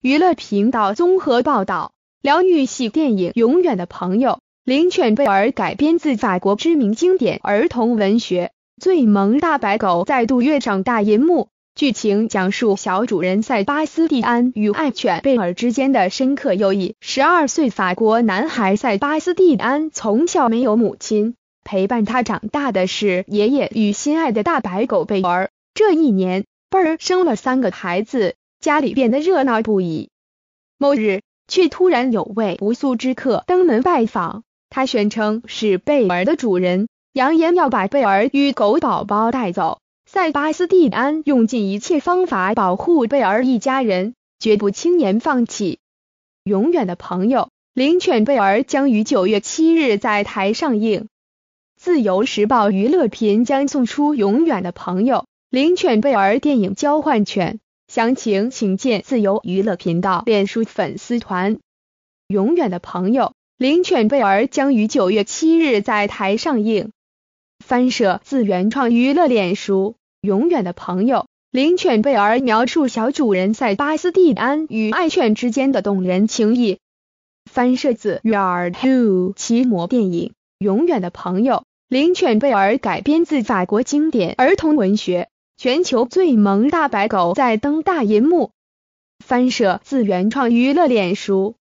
娱乐频道综合报道：疗愈系电影《永远的朋友》灵犬贝尔改编自法国知名经典儿童文学，最萌大白狗再度跃上大银幕。剧情讲述小主人塞巴斯蒂安与爱犬贝尔之间的深刻友谊。十二岁法国男孩塞巴斯蒂安从小没有母亲，陪伴他长大的是爷爷与心爱的大白狗贝尔。这一年，贝儿生了三个孩子。家里变得热闹不已。某日，却突然有位不速之客登门拜访。他宣称是贝尔的主人，扬言要把贝尔与狗宝宝带走。塞巴斯蒂安用尽一切方法保护贝尔一家人，绝不轻言放弃。《永远的朋友》灵犬贝尔将于九月七日在台上映。自由时报娱乐频将送出《永远的朋友》灵犬贝尔电影交换券。详情请见自由娱乐频道、脸书粉丝团。《永远的朋友》灵犬贝尔将于九月七日在台上映。翻摄自原创娱乐脸书。《永远的朋友》灵犬贝尔描述小主人塞巴斯蒂安与爱犬之间的动人情谊。翻摄自 y a r d h u g 魔电影。《永远的朋友》灵犬贝尔改编自法国经典儿童文学。全球最萌大白狗在登大银幕，翻摄自原创娱乐脸书。